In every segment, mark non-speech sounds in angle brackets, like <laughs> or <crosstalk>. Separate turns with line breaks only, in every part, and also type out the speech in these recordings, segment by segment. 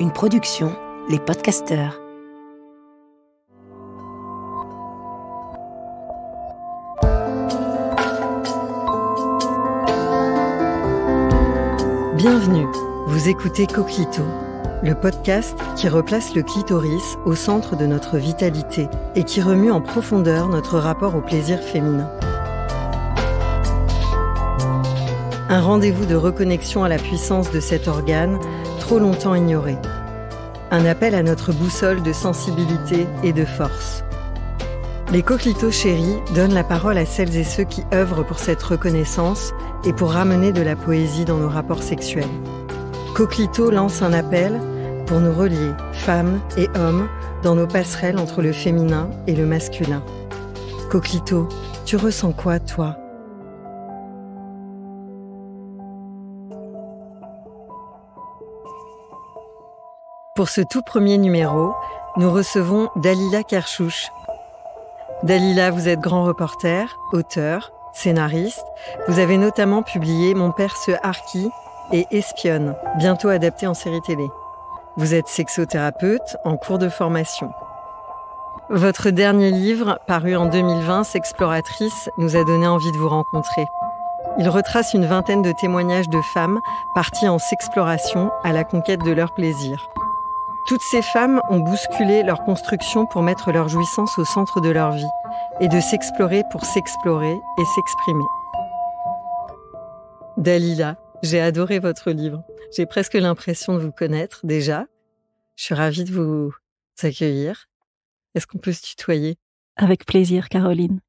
Une production, les
podcasteurs. Bienvenue, vous écoutez Coquito, le podcast qui replace le clitoris au centre de notre vitalité et qui remue en profondeur notre rapport au plaisir féminin. un rendez-vous de reconnexion à la puissance de cet organe trop longtemps ignoré, un appel à notre boussole de sensibilité et de force. Les Coquelitos Chéris donnent la parole à celles et ceux qui œuvrent pour cette reconnaissance et pour ramener de la poésie dans nos rapports sexuels. Coquelito lance un appel pour nous relier, femmes et hommes, dans nos passerelles entre le féminin et le masculin. Coquelito, tu ressens quoi, toi Pour ce tout premier numéro, nous recevons Dalila Karchouche. Dalila, vous êtes grand reporter, auteur, scénariste. Vous avez notamment publié Mon père se harki et Espionne, bientôt adapté en série télé. Vous êtes sexothérapeute en cours de formation. Votre dernier livre, paru en 2020, S'Exploratrice, nous a donné envie de vous rencontrer. Il retrace une vingtaine de témoignages de femmes parties en s'exploration à la conquête de leur plaisir. Toutes ces femmes ont bousculé leur construction pour mettre leur jouissance au centre de leur vie et de s'explorer pour s'explorer et s'exprimer. Dalila, j'ai adoré votre livre. J'ai presque l'impression de vous connaître déjà. Je suis ravie de vous accueillir. Est-ce qu'on peut se tutoyer Avec plaisir, Caroline.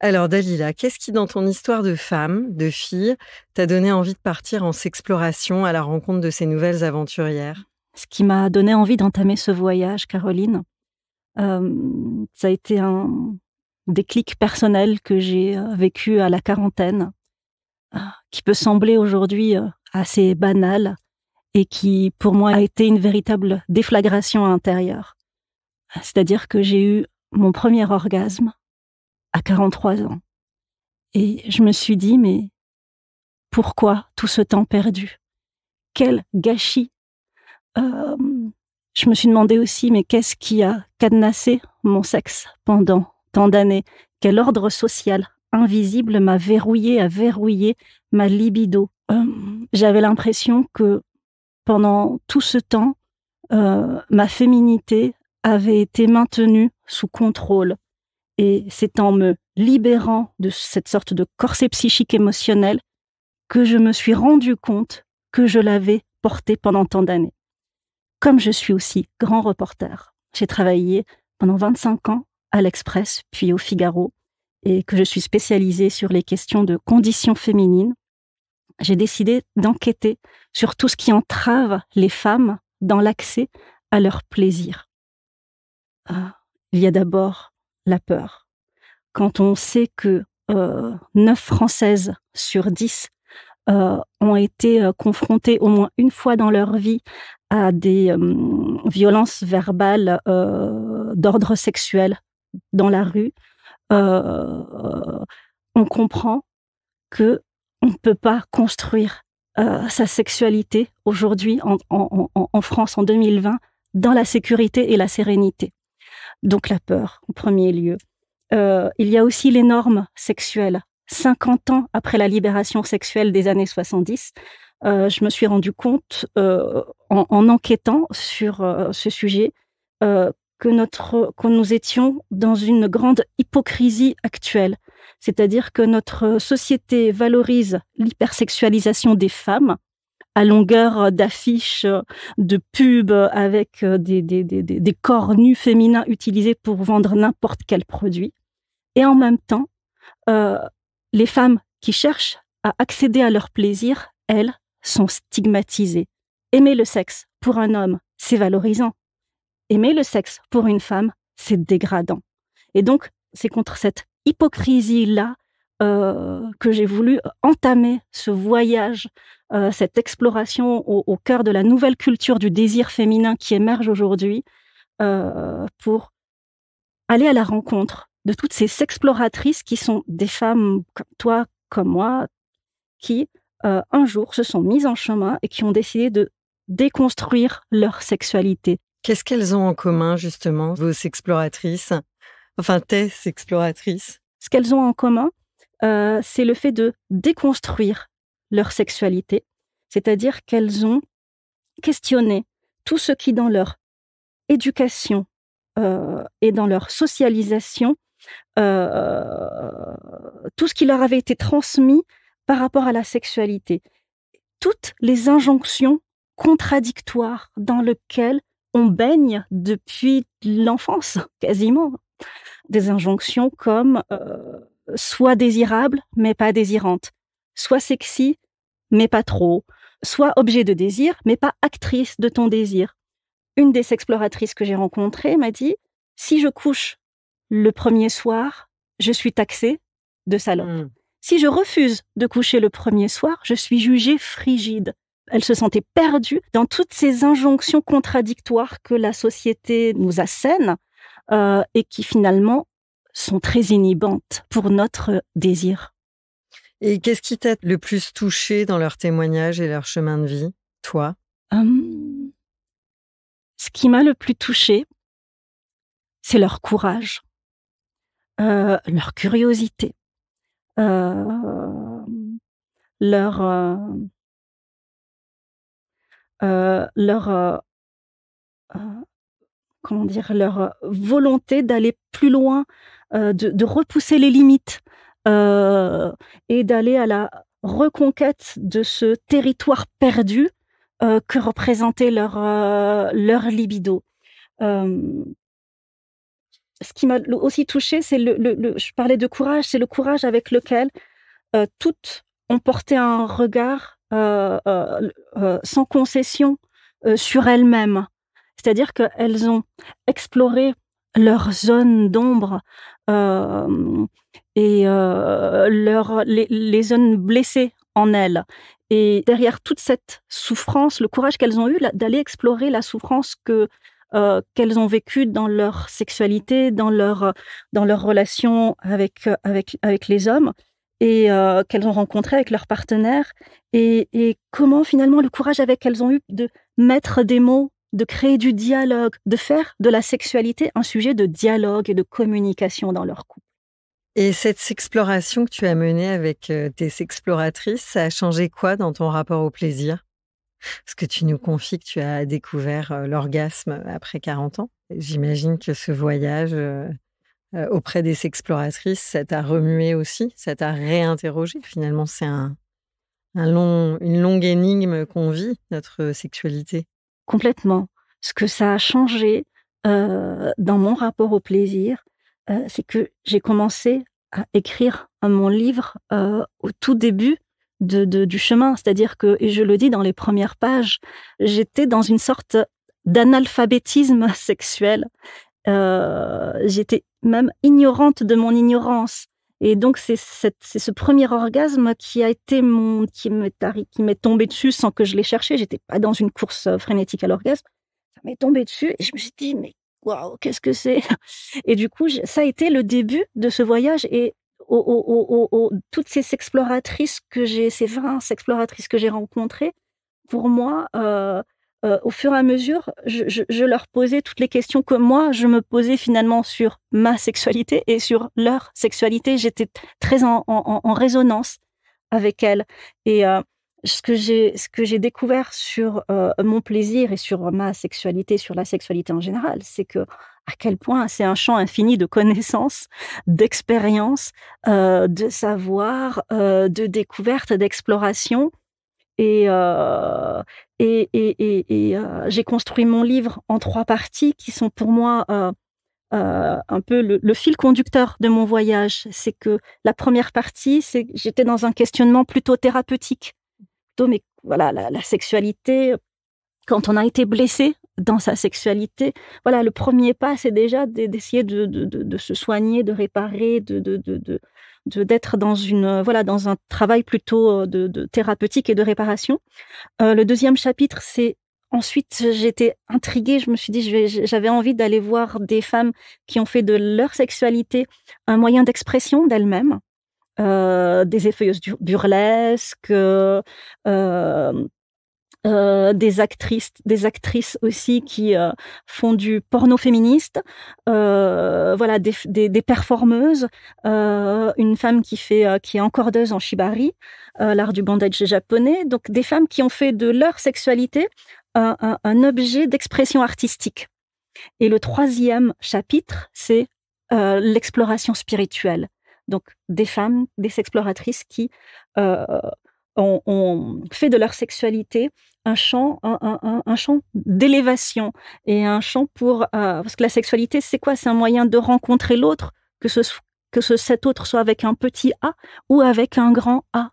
Alors Dalila, qu'est-ce qui dans ton histoire de femme, de fille, t'a donné envie de partir en s'exploration à la rencontre de ces nouvelles aventurières
ce qui m'a donné envie d'entamer ce voyage, Caroline. Euh, ça a été un déclic personnel que j'ai euh, vécu à la quarantaine, euh, qui peut sembler aujourd'hui assez banal et qui, pour moi, a été une véritable déflagration intérieure. C'est-à-dire que j'ai eu mon premier orgasme à 43 ans. Et je me suis dit, mais pourquoi tout ce temps perdu Quel gâchis euh, je me suis demandé aussi, mais qu'est-ce qui a cadenassé mon sexe pendant tant d'années Quel ordre social invisible m'a verrouillé, a verrouillé ma libido euh, J'avais l'impression que pendant tout ce temps, euh, ma féminité avait été maintenue sous contrôle. Et c'est en me libérant de cette sorte de corset psychique émotionnel que je me suis rendu compte que je l'avais porté pendant tant d'années comme je suis aussi grand reporter. J'ai travaillé pendant 25 ans à l'Express, puis au Figaro, et que je suis spécialisée sur les questions de conditions féminines, j'ai décidé d'enquêter sur tout ce qui entrave les femmes dans l'accès à leur plaisir. Ah, il y a d'abord la peur. Quand on sait que euh, neuf 9 Françaises sur 10 euh, ont été euh, confrontées au moins une fois dans leur vie à des violences verbales d'ordre sexuel dans la rue, on comprend que on ne peut pas construire sa sexualité aujourd'hui en, France en 2020 dans la sécurité et la sérénité. Donc la peur en premier lieu. il y a aussi les normes sexuelles. 50 ans après la libération sexuelle des années 70, euh, je me suis rendu compte euh, en, enquêtant sur euh, ce sujet que notre que nous étions dans une grande hypocrisie actuelle, c'est-à-dire que notre société valorise l'hypersexualisation des femmes à longueur d'affiches, de pubs avec des, des corps nus féminins utilisés pour vendre n'importe quel produit. Et en même temps, les femmes qui cherchent à accéder à leur plaisir, elles, sont stigmatisés. Aimer le sexe pour un homme, c'est valorisant. Aimer le sexe pour une femme, c'est dégradant. Et donc, c'est contre cette hypocrisie-là euh, que j'ai voulu entamer ce voyage, euh, cette exploration au, cœur de la nouvelle culture du désir féminin qui émerge aujourd'hui, euh, pour aller à la rencontre de toutes ces exploratrices qui sont des femmes comme toi, comme moi, qui euh, un jour, se sont mises
en chemin et qui ont décidé de déconstruire leur sexualité. Qu'est-ce qu'elles ont en commun, justement, vos exploratrices Enfin, tes exploratrices Ce qu'elles
ont en commun, euh, c'est le fait de déconstruire leur sexualité, c'est-à-dire qu'elles ont questionné tout ce qui, dans leur éducation euh, et dans leur socialisation, tout ce qui leur avait été transmis par rapport à la sexualité. Toutes les injonctions contradictoires dans lesquelles on baigne depuis l'enfance, <laughs> quasiment. Des injonctions comme euh, soit désirable, mais pas désirante, soit sexy, mais pas trop, soit objet de désir, mais pas actrice de ton désir. Une des exploratrices que j'ai rencontrées m'a dit, si je couche le premier soir, je suis taxée de salope. Mmh. Si je refuse de coucher le premier soir, je suis jugée frigide. Elle se sentait perdue dans toutes ces injonctions contradictoires que la société nous assène euh, et qui finalement sont très inhibantes pour
notre désir. Et qu'est-ce qui t'a le plus touché dans leurs témoignages et leur chemin de vie, toi hum, Ce qui m'a le plus touchée, c'est leur courage, euh, leur curiosité,
leur, leur comment dire, leur volonté d'aller plus loin, de, repousser les limites et d'aller à la reconquête de ce territoire perdu que représentait leur, leur libido ce qui m'a aussi touchée, c'est le, je parlais de courage, c'est le courage avec lequel euh, toutes ont porté un regard euh, euh, sans concession sur elles-mêmes. C'est-à-dire qu'elles ont exploré leurs zones d'ombre et leur, les, les zones blessées en elles. Et derrière toute cette souffrance, le courage qu'elles ont eu d'aller explorer la souffrance que euh, qu'elles ont vécu dans leur sexualité, dans leur euh, relation euh, avec les hommes et qu'elles ont rencontré avec leurs partenaires et, comment finalement le courage avec qu'elles ont eu de mettre des mots, de créer du dialogue, de faire de la sexualité un sujet de dialogue et de communication dans leur couple.
Et cette exploration que tu as menée avec tes exploratrices, ça a changé quoi dans ton rapport au plaisir ce que tu nous confies que tu as découvert euh, l'orgasme euh, après 40 ans. J'imagine que ce voyage euh, auprès des exploratrices, ça t'a remué aussi, ça t'a réinterrogé. Finalement, c'est un, long, une longue énigme qu'on vit, notre sexualité. Complètement. Ce que ça a changé
dans mon rapport au plaisir, c'est que j'ai commencé à écrire mon livre au tout début du chemin. C'est-à-dire que, et je le dis dans les premières pages, j'étais dans une sorte d'analphabétisme <laughs> sexuel. Euh, j'étais même ignorante de mon ignorance. Et donc, c'est ce premier orgasme qui a été mon, qui m'est tombé dessus sans que je l'ai cherché. J'étais pas dans une course euh, frénétique à l'orgasme. Ça m'est tombé dessus et je me suis dit, mais waouh, qu'est-ce que c'est <laughs> Et du coup, ça a été le début de ce voyage. Et toutes ces exploratrices que j'ai, ces 20 exploratrices que j'ai rencontrées, pour moi, euh, euh, au fur et à mesure, je, leur posais toutes les questions que moi, je me posais finalement sur ma sexualité et sur leur sexualité. J'étais très en, résonance avec elles. Et euh, ce que j'ai découvert sur mon plaisir et sur ma sexualité, sur la sexualité en général, c'est que à quel point c'est un champ infini de connaissances, d'expériences, euh, de savoir, euh, de découvertes, d'exploration. Et, euh, j'ai construit mon livre en trois parties qui sont pour moi un peu le, fil conducteur de mon voyage. C'est que la première partie, c'est j'étais dans un questionnement plutôt thérapeutique. Donc, mais voilà, la sexualité, quand on a été blessé dans sa sexualité. Voilà, le premier pas, c'est déjà d'essayer de, se soigner, de réparer, de, d'être dans une voilà dans un travail plutôt euh, de, thérapeutique et de réparation. Euh, le deuxième chapitre, c'est Ensuite, j'étais intriguée, je me suis dit, j'avais envie d'aller voir des femmes qui ont fait de leur sexualité un moyen d'expression d'elles-mêmes, euh, des effeuilleuses burlesques, euh, des actrices, des actrices aussi qui euh, font du porno féministe, euh, voilà, des, des, performeuses, une femme qui fait, qui est encordeuse en shibari, l'art du bandage japonais, donc des femmes qui ont fait de leur sexualité un, un objet d'expression artistique. Et le troisième chapitre, c'est l'exploration spirituelle. Donc des femmes, des exploratrices qui on, fait de leur sexualité un champ, d'élévation et un champ pour... Euh, parce que la sexualité, c'est quoi C'est un moyen de rencontrer l'autre, que, que cet autre soit avec un petit A ou avec un grand A.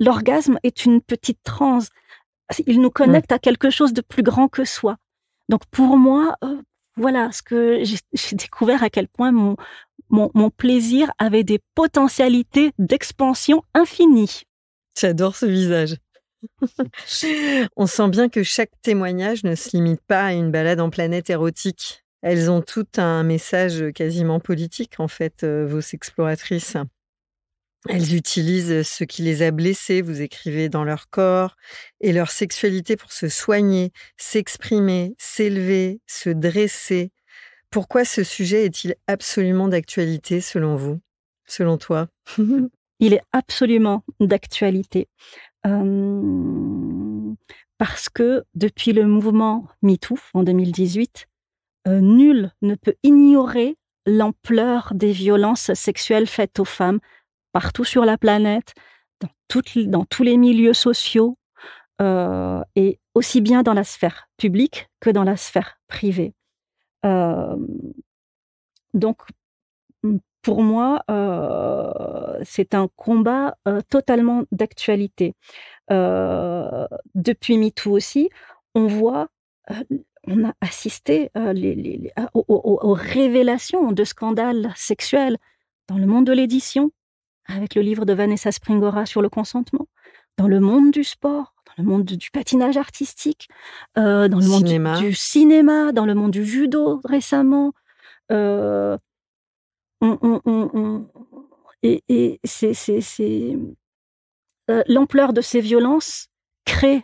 l'orgasme est une petite transe. Il nous connecte à quelque chose de plus grand que soi. Donc pour moi, euh, voilà ce que j'ai, découvert à quel point mon, mon, plaisir avait des
potentialités d'expansion infinie J'adore ce visage. <laughs> On sent bien que chaque témoignage ne se limite pas à une balade en planète érotique. Elles ont toutes un message quasiment politique, en fait, euh, vos exploratrices. Elles utilisent ce qui les a blessées, vous écrivez, dans leur corps et leur sexualité pour se soigner, s'exprimer, s'élever, se dresser. Pourquoi ce sujet est-il absolument d'actualité selon vous, selon toi <laughs> il est absolument d'actualité. Euh,
parce que depuis le mouvement MeToo en 2018, euh, nul ne peut ignorer l'ampleur des violences sexuelles faites aux femmes partout sur la planète, dans, tous les milieux sociaux, euh, et aussi bien dans la sphère publique que dans la sphère privée. donc, pour moi, euh, c'est un combat euh, totalement d'actualité. Euh, depuis MeToo aussi, on voit, euh, on a assisté les, aux, révélations de scandales sexuels dans le monde de l'édition, avec le livre de Vanessa Springora sur le consentement, dans le monde du sport, dans le monde du patinage artistique, dans le monde Du, cinéma, dans le monde du judo récemment et, l'ampleur de ces violences crée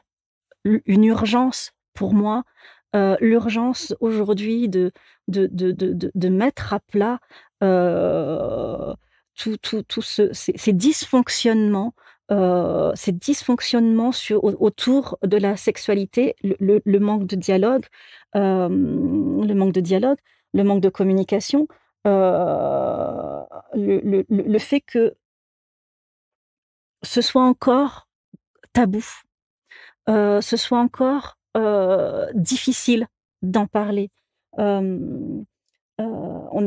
une urgence pour moi, euh, l'urgence aujourd'hui de mettre à plat euh, tout, ces, dysfonctionnements, euh, ces dysfonctionnements autour de la sexualité, manque de dialogue, euh, le manque de dialogue, le manque de communication, euh, le, fait que ce soit encore tabou, euh, ce soit encore euh, difficile d'en parler. on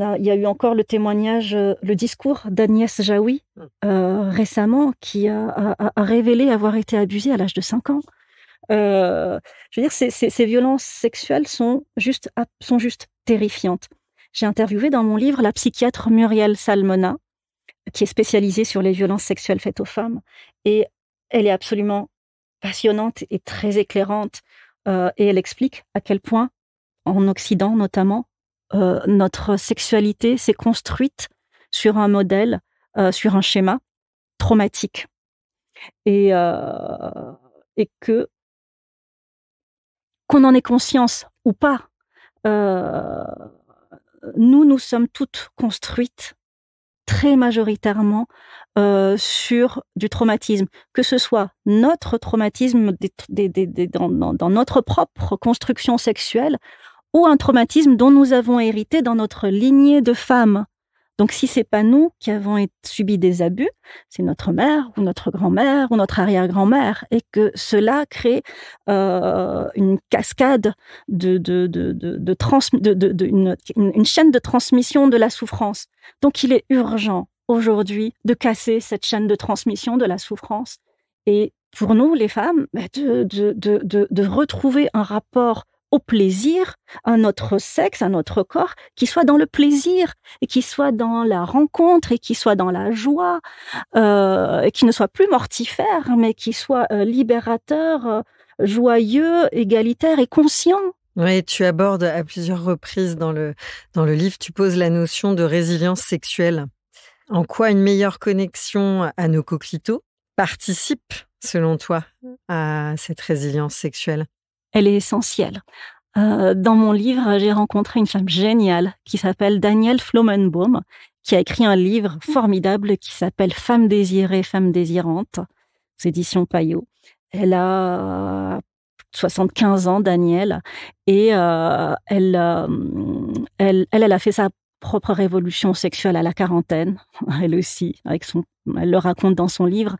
a, il y a eu encore le témoignage, le discours d'Agnès Jaoui mmh. récemment, qui a, révélé avoir été abusée à l'âge de 5 ans. je veux dire, ces, ces, violences sexuelles sont juste, sont juste terrifiantes. J'ai interviewé dans mon livre la psychiatre Muriel Salmona, qui est spécialisée sur les violences sexuelles faites aux femmes. Et elle est absolument passionnante et très éclairante. Euh, et elle explique à quel point, en Occident notamment, euh, notre sexualité s'est construite sur un modèle, euh, sur un schéma traumatique. Et, et que, qu'on en ait conscience ou pas, nous, nous sommes toutes construites très majoritairement euh, sur du traumatisme, que ce soit notre traumatisme dans, notre propre construction sexuelle ou un traumatisme dont nous avons hérité dans notre lignée de femmes. Donc si c'est pas nous qui avons subi des abus, c'est notre mère ou notre grand-mère ou notre arrière-grand-mère, et que cela crée euh, une cascade de, de, de, une, chaîne de transmission de la souffrance. Donc il est urgent aujourd'hui de casser cette chaîne de transmission de la souffrance et pour nous, les femmes, bah, de, de retrouver un rapport au plaisir, à notre sexe, à notre corps, qui soit dans le plaisir, et qui soit dans la rencontre, et qui soit dans la joie, euh, et qui ne soit plus mortifère, mais qui soit euh, libérateur, euh,
joyeux, égalitaire et conscient. Oui, tu abordes à plusieurs reprises dans le, dans le livre, tu poses la notion de résilience sexuelle. En quoi une meilleure connexion à nos coquelitos participe, selon toi, à cette résilience sexuelle elle est essentielle. Euh, dans mon livre, j'ai rencontré une femme
géniale qui s'appelle Danielle Flomenbaum, qui a écrit un livre formidable qui s'appelle Femme désirée, femme désirante, aux éditions Payot. Elle a 75 ans, Danielle, et euh, euh, elle, a fait sa propre révolution sexuelle à la quarantaine, <laughs> elle aussi, avec son, elle le raconte dans son livre,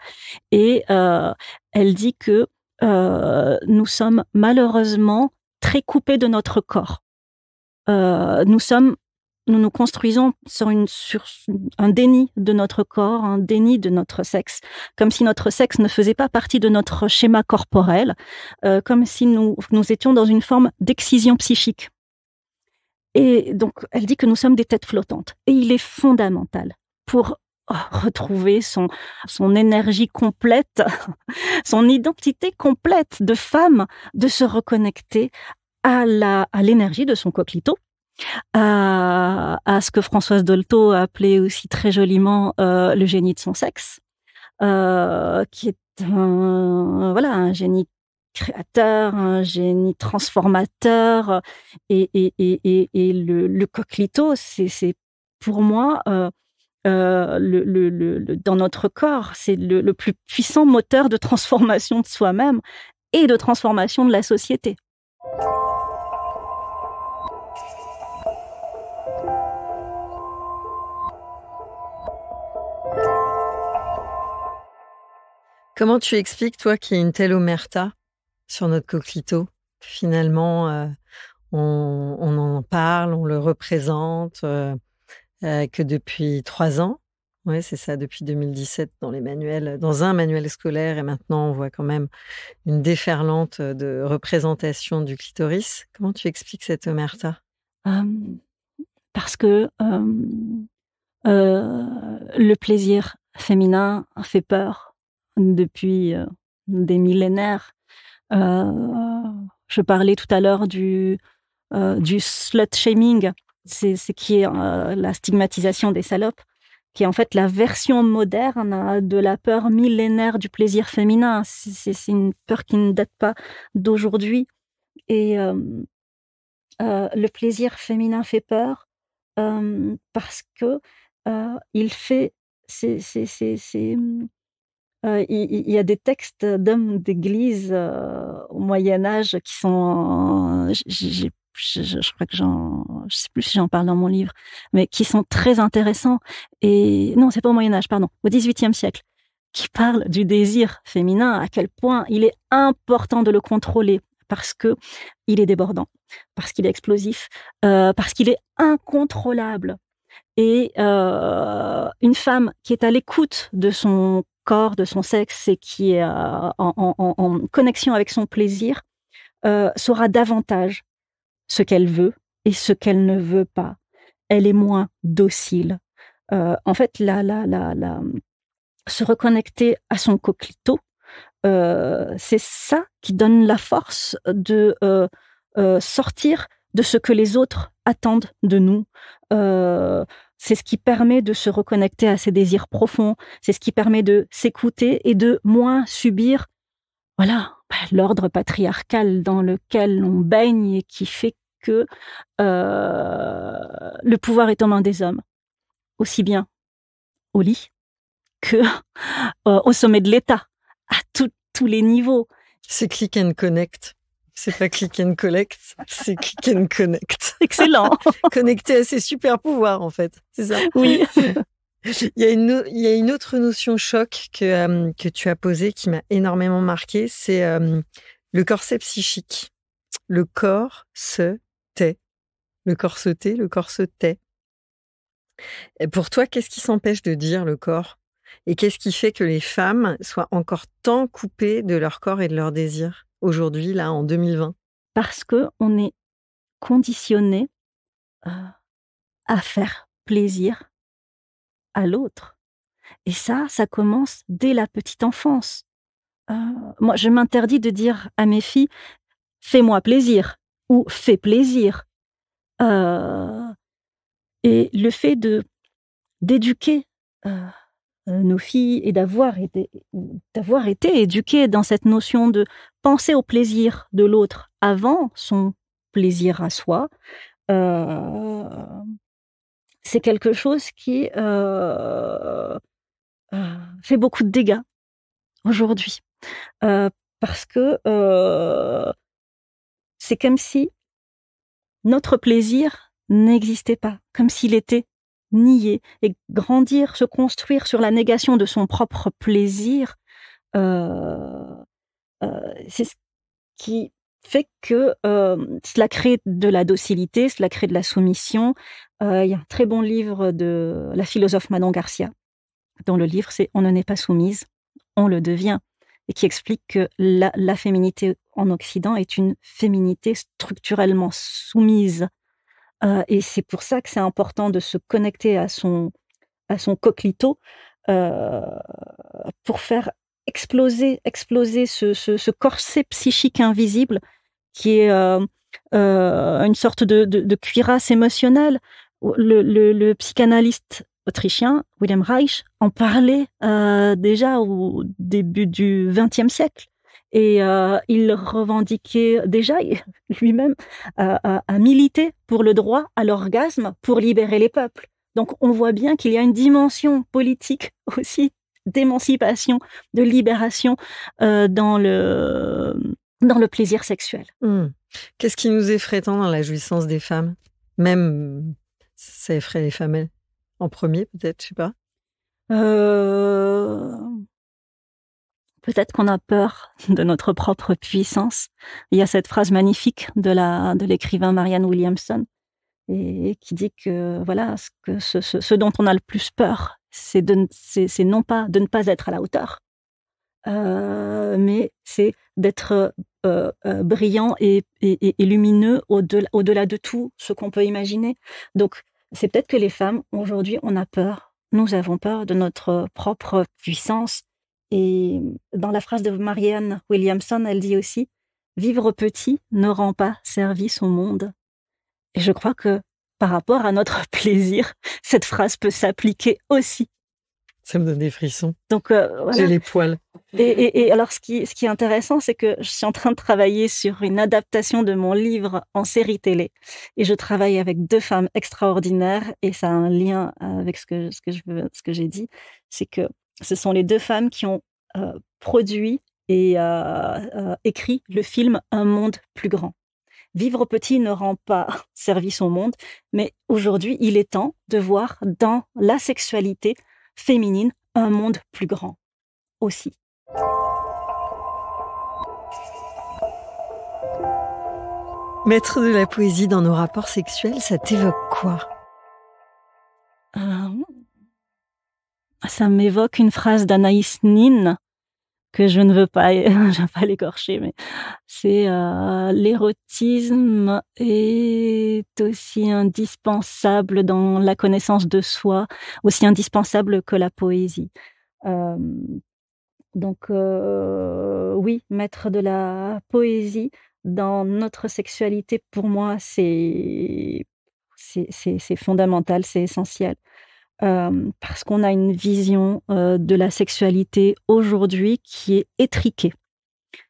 et elle dit que euh, nous sommes malheureusement très coupés de notre corps. Euh, nous sommes, nous nous construisons sur, une, sur un déni de notre corps, un déni de notre sexe, comme si notre sexe ne faisait pas partie de notre schéma corporel, euh, comme si nous, nous étions dans une forme d'excision psychique. Et donc, elle dit que nous sommes des têtes flottantes. Et il est fondamental pour <laughs> retrouver son, son énergie complète, <laughs> son identité complète de femme, de se reconnecter à la, à l'énergie de son coquelito, à, à ce que Françoise Dolto a appelé aussi très joliment euh, le génie de son sexe, euh, qui est un, voilà, un génie créateur, un génie transformateur, euh, et, le, le coquelito, c'est pour moi euh, le, dans notre corps. C'est le, plus puissant moteur de transformation de soi-même et de transformation de la société.
Comment tu expliques, toi, qu'il y ait une telle omerta sur notre coclito Finalement, euh, on, en parle, on le représente, euh, que depuis trois ans. Oui, c'est ça, depuis 2017, dans les manuels, dans un manuel scolaire, et maintenant on voit quand même une déferlante de représentation du clitoris. Comment tu expliques cette omerta
Parce que le plaisir féminin fait peur depuis des millénaires. je parlais tout à l'heure du, du slut shaming c'est ce qui est euh, la stigmatisation des salopes, qui est en fait la version moderne de la peur millénaire du plaisir féminin. C'est une peur qui ne date pas d'aujourd'hui. Et euh, euh, le plaisir féminin fait peur parce que il fait. il, y a des textes d'hommes d'église au Moyen Âge qui sont, je, crois que j'en, je sais plus si j'en parle dans mon livre, mais qui sont très intéressants. Et non, c'est pas au Moyen Âge, pardon, au XVIIIe siècle, qui parle du désir féminin, à quel point il est important de le contrôler parce que il est débordant, parce qu'il est explosif, euh, parce qu'il est incontrôlable. Et euh, une femme qui est à l'écoute de son corps, de son sexe et qui est euh, en, en, connexion avec son plaisir, saura davantage ce qu'elle veut et ce qu'elle ne veut pas. Elle est moins docile. Euh, en fait, la, la, la, se reconnecter à son coclito, euh, c'est ça qui donne la force de euh, sortir de ce que les autres attendent de nous. c'est ce qui permet de se reconnecter à ses désirs profonds. C'est ce qui permet de s'écouter et de moins subir. Voilà, l'ordre patriarcal dans lequel on baigne et qui fait que euh, le pouvoir est en main des hommes, aussi bien au lit
que <laughs> euh, au sommet de l'État, à tous les niveaux. C'est click and connect. C'est pas click and collect, c'est click and connect. Excellent. <laughs> Connecté à ses super pouvoirs, en fait. C'est ça. Oui. <laughs> Il y, a une, autre notion choc que, euh, tu as posée qui m'a énormément marqué, c'est euh, le corset psychique. Le corps se tait. Le corps se tait, le corps se tait. pour toi, qu'est-ce qui s'empêche de dire le corps Et qu'est-ce qui fait que les femmes soient encore tant coupées de leur corps et de leurs désirs aujourd'hui, là, en 2020 Parce que on est conditionné euh,
à faire plaisir à l'autre. Et ça, ça commence dès la petite enfance. Euh, moi, je m'interdis de dire à mes filles fais-moi plaisir ou fais plaisir. Euh, et le fait de d'éduquer euh, nos filles et d'avoir été d'avoir été éduquées dans cette notion de penser au plaisir de l'autre avant son plaisir à soi, c'est quelque chose qui euh, euh, fait beaucoup de dégâts aujourd'hui. Euh, parce que c'est comme si notre plaisir n'existait pas, comme s'il était nié. Et grandir, se construire sur la négation de son propre plaisir, c'est ce qui fait que euh, cela crée de la docilité, cela crée de la soumission. Euh, il y a un très bon livre de la philosophe Manon Garcia, dont le livre c'est On ne n'est pas soumise, on le devient, et qui explique que la, féminité en Occident est une féminité structurellement soumise. Euh, et c'est pour ça que c'est important de se connecter à son, à son coquelito pour faire exploser, exploser ce, corset psychique invisible qui est euh, euh, une sorte de, cuirasse émotionnelle. Le, psychanalyste autrichien William Reich en parlait euh, déjà au début du XXe siècle. Et il revendiquait déjà, <laughs> lui-même, à, militer pour le droit à l'orgasme pour libérer les peuples. Donc on voit bien qu'il y a une dimension politique aussi d'émancipation, de libération dans le dans le plaisir sexuel.
Hmm. Qu'est-ce qui nous effraie tant dans la jouissance des femmes Même ça effraie les femmes en premier, peut-être, je sais pas. Euh, peut-être
qu'on a peur de notre propre puissance. Il y a cette phrase magnifique de la de l'écrivain Marianne Williamson et qui dit que voilà ce, que ce, dont on a le plus peur, c'est de c'est non pas de ne pas être à la hauteur, euh, mais c'est d'être euh, euh, brillant et, lumineux au-delà de tout ce qu'on peut imaginer. Donc, c'est peut-être que les femmes, aujourd'hui, on a peur. Nous avons peur de notre propre puissance. Et dans la phrase de Marianne Williamson, elle dit aussi Vivre petit ne rend pas service au monde. Et je crois que par rapport à notre <laughs> plaisir, cette phrase peut s'appliquer aussi ça me donne des frissons. Donc euh, j'ai les poils. Et, alors ce qui, ce qui est intéressant, c'est que je suis en train de travailler sur une adaptation de mon livre en série télé, et je travaille avec deux femmes extraordinaires, et ça a un lien avec ce que ce que je ce que j'ai dit, c'est que ce sont les deux femmes qui ont euh, produit et euh, écrit le film Un monde plus grand. Vivre petit ne rend pas <laughs> service au monde, mais aujourd'hui, il est temps de voir dans la sexualité féminine, un monde
plus grand aussi. Mettre de la poésie dans nos rapports sexuels, ça t'évoque quoi euh, Ça m'évoque une
phrase d'Anaïs Nin que je ne veux pas, <laughs> je pas l'écorcher, mais c'est euh, l'érotisme est aussi indispensable dans la connaissance de soi, aussi indispensable que la poésie. Euh, donc euh, oui, mettre de la poésie dans notre sexualité, pour moi, c'est c'est fondamental, c'est essentiel. Euh, parce qu'on a une vision euh, de la sexualité aujourd'hui qui est étriquée.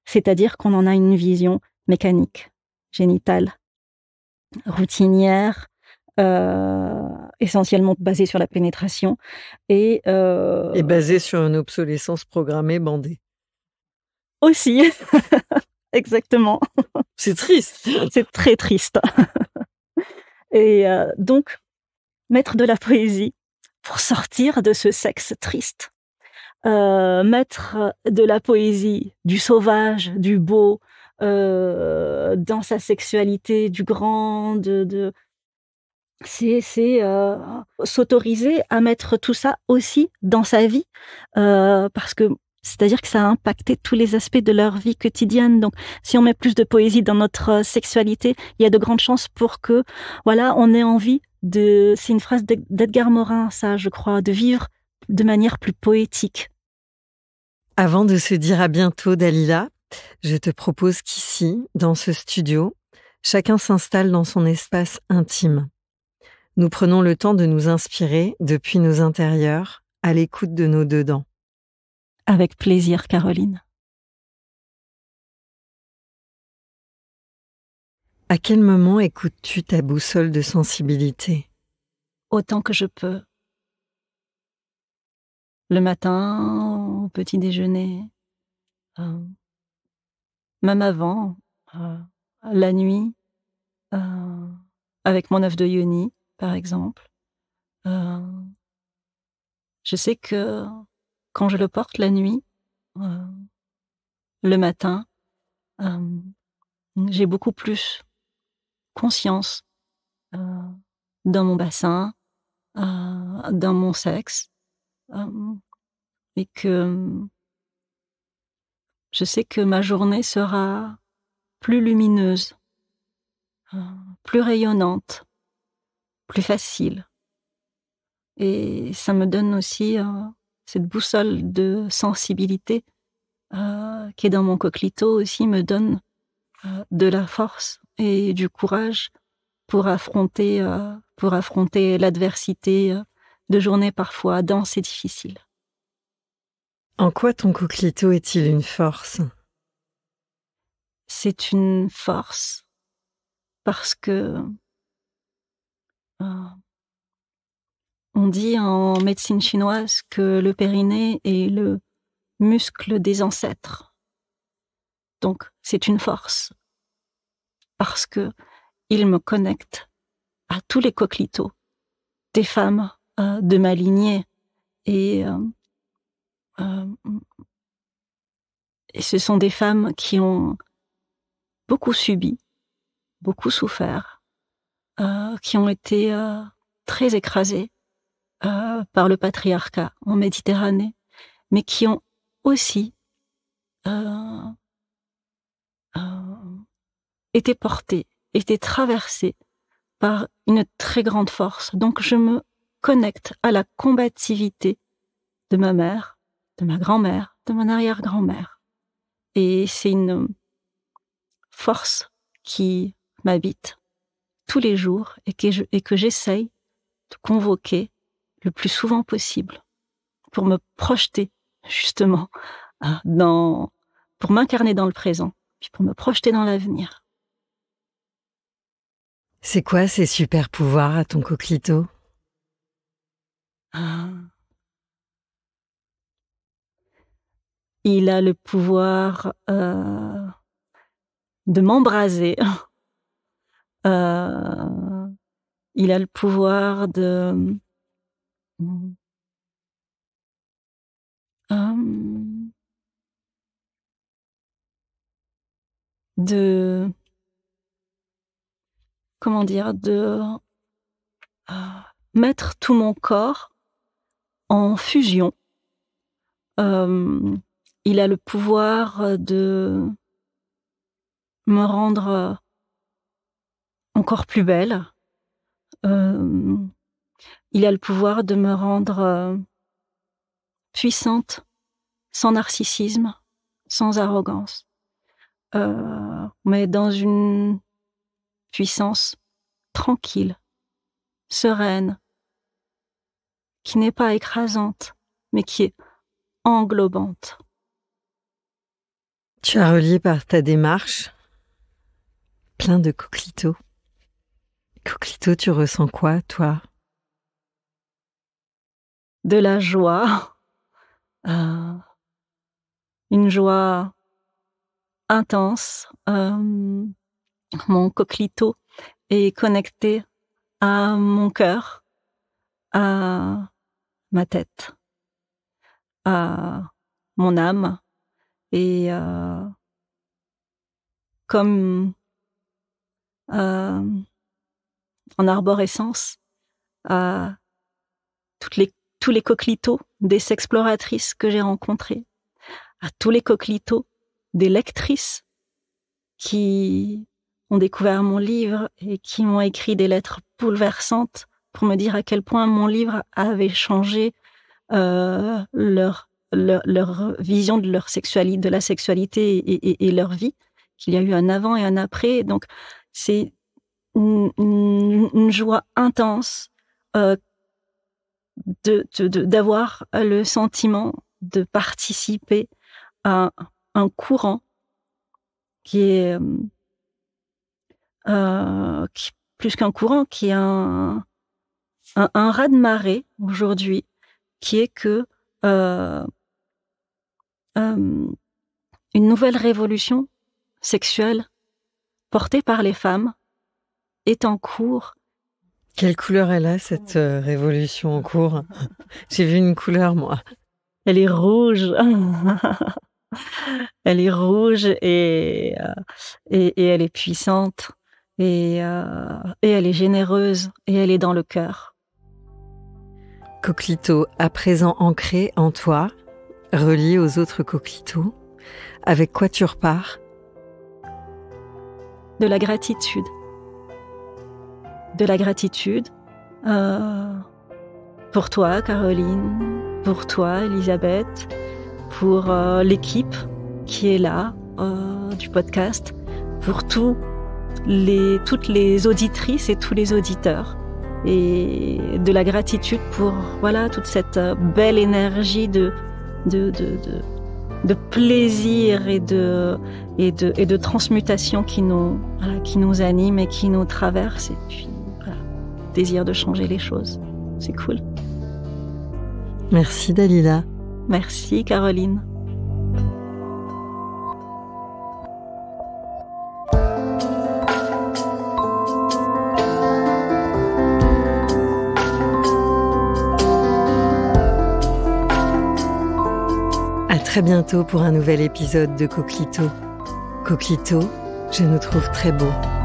C'est-à-dire qu'on en a une vision mécanique, génitale, routinière, euh, essentiellement basée sur la pénétration et, et basée
sur une obsolescence programmée bandée.
Aussi, <laughs> exactement. C'est triste. C'est très triste. et donc, mettre de la poésie pour sortir de ce sexe triste. Euh, mettre de la poésie, du sauvage, du beau, euh, dans sa sexualité, du grand, de, c'est euh, s'autoriser à mettre tout ça aussi dans sa vie, parce que c'est-à-dire que ça a impacté tous les aspects de leur vie quotidienne. Donc, si on met plus de poésie dans notre sexualité, il y a de grandes chances pour que, voilà, on ait envie c'est une phrase d'Edgar Morin, ça, je crois, de vivre de manière plus poétique.
Avant de se dire à bientôt, Dalila, je te propose qu'ici, dans ce studio, chacun s'installe dans son espace intime. Nous prenons le temps de nous inspirer depuis nos intérieurs, à l'écoute de nos dedans. Avec plaisir, Caroline. À quel moment écoutes-tu ta boussole de sensibilité Autant que je peux. Le
matin, au petit déjeuner, euh, même avant, euh, la nuit, euh, avec mon œuf de yoni, par exemple. je sais que quand je le porte la nuit, le matin, j'ai beaucoup plus conscience euh, dans mon bassin, euh, dans mon sexe, euh, et que je sais que ma journée sera plus lumineuse, plus rayonnante, plus facile. Et ça me donne aussi cette boussole de sensibilité qui est dans mon coquelito aussi, me donne de la force et du courage pour affronter, euh, l'adversité euh, de journées parfois denses et difficiles.
En quoi ton coquelito est-il une force C'est une force parce que
euh, on dit en médecine chinoise que le périnée est le muscle des ancêtres. Donc c'est une force parce que il me connecte à tous les coquelitos des femmes euh, de ma lignée euh, euh, et ce sont des femmes qui ont beaucoup subi, beaucoup souffert, qui ont été très écrasées par le patriarcat en Méditerranée, mais qui ont aussi était porté, était traversée par une très grande force. Donc je me connecte à la combativité de ma mère, de ma grand-mère, de mon arrière-grand-mère. Et c'est une euh, force qui m'habite tous les jours et que, j'essaye de convoquer le plus souvent possible pour me projeter justement <laughs> dans, pour m'incarner dans le présent, puis pour me projeter dans l'avenir.
C'est quoi ces super pouvoirs à ton coquelito
Il a le pouvoir de m'embraser. il a le pouvoir de... de comment dire, de euh, mettre tout mon corps en fusion. Euh, il a le pouvoir de me rendre encore plus belle. Euh, il a le pouvoir de me rendre puissante, sans narcissisme, sans arrogance, mais dans une puissance tranquille, sereine, qui n'est pas écrasante, mais qui est englobante.
Tu as relié par ta démarche plein de coquelitos. Coquelitos, tu ressens quoi, toi De la joie.
Euh, une joie intense. Euh, mon coquelito est connecté à mon cœur, à ma tête, à mon âme et euh, comme euh, en arborescence à toutes les, tous les coquelitos des exploratrices que j'ai rencontrées, à tous les coquelitos des lectrices qui ont découvert mon livre et qui m'ont écrit des lettres bouleversantes pour me dire à quel point mon livre avait changé euh, leur, leur, vision de leur sexualité, la sexualité et, leur vie, qu'il y a eu un avant et un après. Donc c'est une, joie intense euh, d'avoir le sentiment de participer à un courant qui est euh, euh, plus qu'un courant, qui est un, un, raz-de-marée aujourd'hui, qui est que euh, euh, une nouvelle révolution sexuelle portée par les femmes est en cours.
Quelle couleur elle a, cette révolution en cours <laughs> J'ai vu une couleur, moi. Elle est rouge. <laughs> elle est rouge et,
et, elle est puissante. Euh, et, elle est généreuse et elle est dans le
cœur. Coquelito, à présent ancré en toi, relié aux autres coquelitos, avec quoi tu repars De la gratitude. De la gratitude
euh, pour toi, Caroline, pour toi, Elisabeth, pour euh, l'équipe qui est là du podcast, pour tout toutes les auditrices et tous les auditeurs et de la gratitude pour voilà toute cette euh, belle énergie de de,
de,
plaisir et de, et de et de transmutation qui nous qui nous anime et qui nous traverse et puis voilà, désir de changer les choses c'est cool
merci Dalila merci Caroline très bientôt pour un nouvel épisode de Coquelito. Coquito, je nous trouve très beaux.